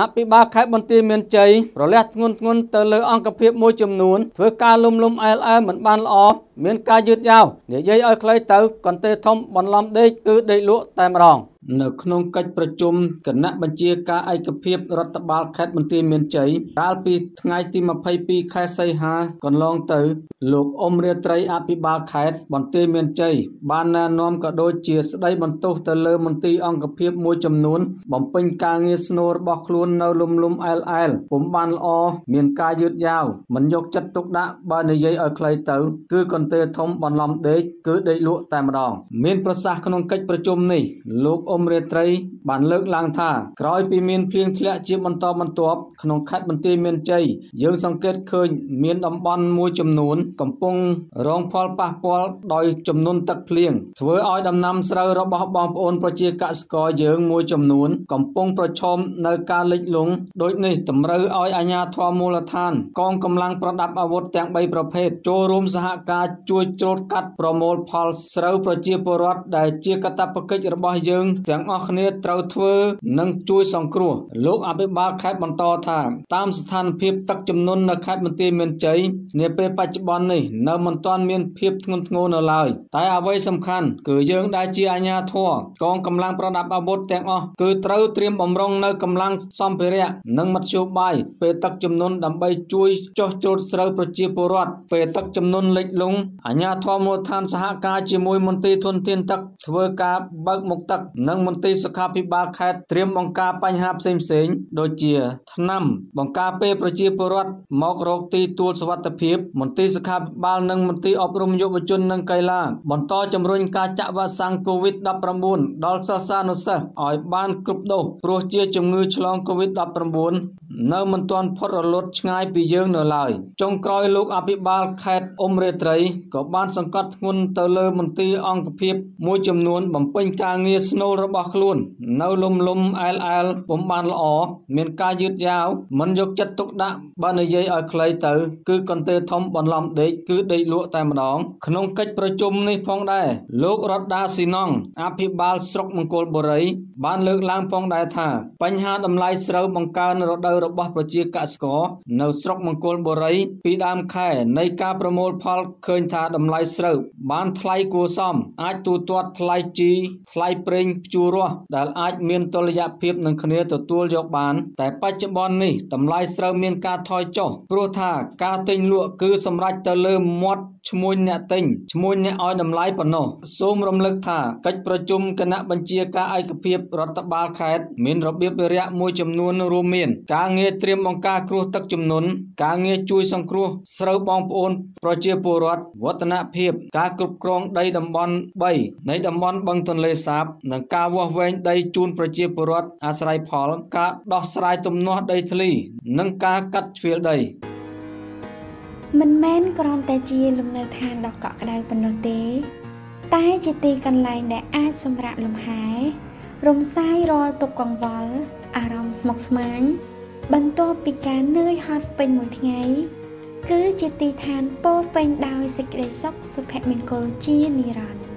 អភិបាលខេត្តបន្ទាយមានជ័យប្រលះធ្ងន់ធ្ងន់ទៅលើអង្គភាពមួយចំនួនធ្វើការលុំលុំអែលអែមិនបានល្អមានការយឺតយ៉ាវនិយាយឲ្យខ្លីទៅកន្ទេធំបន្លំដេកគឺដេកលក់តែម្ដងនៅក្នុងកិច្ចប្រជុំគណៈបញ្ជាការឯកភាពរដ្ឋបាលខេត្តបន្ទាយមានជ័យកាលពីថ្ងៃទី22ខែសីហា កន្លងទៅ លោកអ៊ុំរាត្រីអភិបាលខេត្តបន្ទាយមានជ័យបានណែនាំក៏ដូចជាស្ដីបន្ទោសទៅលើមន្ទីរអង្គភាពមួយចំនួនបំពេញការងារស្នូលរបស់ខ្លួននៅលំលំអែលអែលពុំបានល្អមានការយឺតយ៉ាវមិនយកចិត្តទុកដាក់បើនិយាយឲ្យខ្លីទៅ គឺកន្ទេលធំបន្លំដេកគឺដេកលក់តែម្ដងមានប្រសាសន៍ក្នុងកិច្ចប្រជុំនេះលោកអ៊ុំរាត្រីបានលើកឡើងថាក្រោយពីមានភ្លៀងធ្លាក់ជាបន្តបន្ទាប់ក្នុងខេត្តបន្ទាយមានជ័យយើងសង្កេតឃើញមានតំបន់មួយចំនួន កំពុងរងផលប៉ះពាល់ដោយចំនួនទឹកភ្លៀងធ្វើឲ្យដំណាំស្រូវរបស់បងប្អូនប្រជាកសិករយើងមួយចំនួន កំពុងប្រឈមនៅការលិចលង់ដូចនេះតម្រូវឲ្យអាជ្ញាធរមូលដ្ឋាន កងកម្លាំងប្រដាប់អាវុធទាំង3ប្រភេទចូលរួមសហការជួយច្រូតកាត់ប្រមូលផលស្រូវប្រជាពលរដ្ឋដែលជាកាតព្វកិច្ចរបស់យើងទាំងអស់គ្នាត្រូវធ្វើនិងជួយសង្គ្រោះលោកអភិបាលខេត្តបន្តថាតាមស្ថានភាពទឹកជំនន់នៅខេត្តមន្ទីរមានជ័យនាពេលបច្ចុប្បន្ននេះនៅមិនទាន់មានភាពធ្ងន់ធ្ងរនៅឡើយតែ អ្វីសំខាន់គឺយើងដែលជាអាជ្ញាធរកងកម្លាំងប្រដាប់អាវុធទាំងអស់គឺត្រូវត្រៀមបំរុងនៅកម្លាំងសម្ភារៈនិងមធ្យោបាយពេលទឹកជំនន់ដើម្បី ជួយចោះជ្រោតស្រូវប្រជាពលរដ្ឋពេលទឹកជំនន់លិចលង់អាជ្ញាធរមូលដ្ឋាន សហការជាមួយមន្ទីរធនធានទឹកធ្វើការបើកមុខទឹកនៅនិងមន្ត្រីសុខាភិបាលខេត្តត្រៀមបង្ការបញ្ហាផ្សេងៗដូចជាថ្នាំបង្ការពេលប្រជាពលរដ្ឋមករកទីទួលសុវត្ថិភាពមន្ត្រីសុខាភិបាល និងមន្ត្រីអប់រំយុវជននិងកីឡា បន្តជំរុញការចាក់វ៉ាក់សាំង COVID-19 ដល់សិស្សានុសិស្សឲ្យបាន គ្រប់ដូសព្រោះជា ជំងឺឆ្លង COVID-19 នៅមិនទាន់ផុតរលត់ឆ្ងាយពីយើងនៅឡើយចុងក្រោយលោកអភិបាលខេត្តអ៊ុំរេត្រីក៏បានសង្កត់ធ្ងន់ទៅលើមន្ទីរអង្គភាពមួយចំនួនបំពេញការងារស្នូលរបស់ខ្លួន នៅលំលំអែលអែលពុំបានល្អមានការយឺតយ៉ាវមិនយកចិត្តទុកដាក់បើនិយាយឲ្យខ្លីទៅគឺកន្ទេធំបន្លំដេកគឺដេកលក់តែម្ដង ក្នុងកិច្ចប្រជុំនេះផងដែរលោករដ្ឋដាស៊ីណងអភិបាលស្រុកមង្គលបុរី បានលើកឡើងផងដែរថាបញ្ហាតម្លៃស្រូវបង្កើនរដូវរបស់ប្រជាកសិករ នៅស្រុកមង្គលបុរី ពីដើមខែ នៃការប្រមូលផលឃើញថាតម្លៃស្រូវបាន ថ្លៃគួរសម អាចទូទាត់ថ្លៃជីថ្លៃប្រេងភ្ជួររាស់ដែលអាចមានតុល្យភាពនឹងគ្នាទទួលយកបានតែបច្ចុប្បន្ននេះតម្លៃស្រូវមានការថយចុះព្រោះថាការទិញលក់គឺសម្រេចទៅលើមាត់ឈ្មោះអ្នកទិញឈ្មោះអ្នកឲ្យតម្លៃប៉ុណ្ណោះសូមរំលឹកថាកិច្ចប្រជុំគណៈបញ្ជាការឯកភាពរដ្ឋបាលខេត្តមានរបៀបវារៈមួយចំនួនរួមមានការងារត្រៀមបង្ការគ្រោះទឹកជំនន់ការងារជួយ សង្គ្រោះស្រូវបងប្អូន ប្រជាពលរដ្ឋវឌ្ឍនភាពការគ្រប់គ្រងដីតំបន់3នៃតំបន់បឹងទន្លេសាបនិងការវាស់វែងដីជូនប្រជាពលរដ្ឋអាស្រ័យផលការដោះស្រាយទំនាស់ដីធ្លី និងការកាត់ជ្រៀលដី មិនមែនគ្រាន់តែជាលំនៅឋានដ៏កក់ក្ដៅប៉ុណ្ណោះទេ តែជាទីកន្លែងដែលអាចសម្រាកលំហែរំសាយរាល់ទុក្ខកង្វល់អារម្មណ៍ស្មុគស្មាញបន្ទាប់ពីការនឿយហត់ពេញមួយថ្ងៃគឺជាទីឋានពោពេញដោយសេចក្តីសុខសុភមង្គលជានិរន្តរ៍